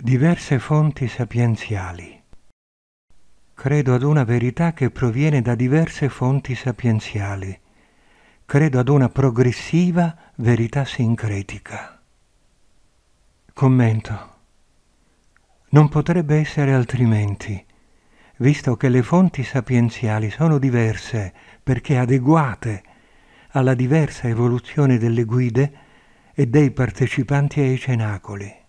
diverse fonti sapienziali. Credo ad una verità che proviene da diverse fonti sapienziali. Credo ad una progressiva verità sincretica. Commento. Non potrebbe essere altrimenti, visto che le fonti sapienziali sono diverse perché adeguate alla diversa evoluzione delle guide e dei partecipanti ai cenacoli.